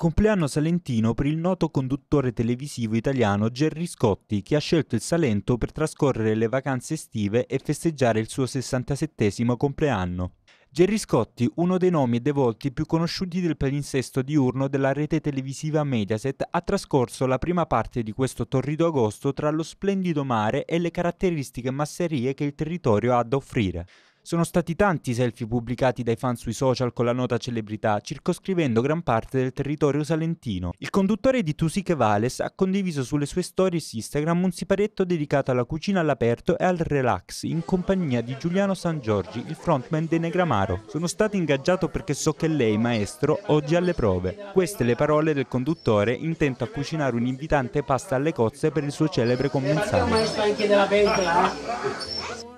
Compleanno salentino per il noto conduttore televisivo italiano Gerry Scotti, che ha scelto il Salento per trascorrere le vacanze estive e festeggiare il suo 67 compleanno. Gerry Scotti, uno dei nomi e dei volti più conosciuti del palinsesto diurno della rete televisiva Mediaset, ha trascorso la prima parte di questo torrido agosto tra lo splendido mare e le caratteristiche masserie che il territorio ha da offrire. Sono stati tanti i selfie pubblicati dai fan sui social con la nota celebrità, circoscrivendo gran parte del territorio salentino. Il conduttore di Tusique Vales ha condiviso sulle sue stories Instagram un siparetto dedicato alla cucina all'aperto e al relax, in compagnia di Giuliano San Giorgi, il frontman dei Negramaro. Sono stato ingaggiato perché so che lei, maestro, oggi alle prove. Queste le parole del conduttore intento a cucinare un invitante pasta alle cozze per il suo celebre commensale. Eh.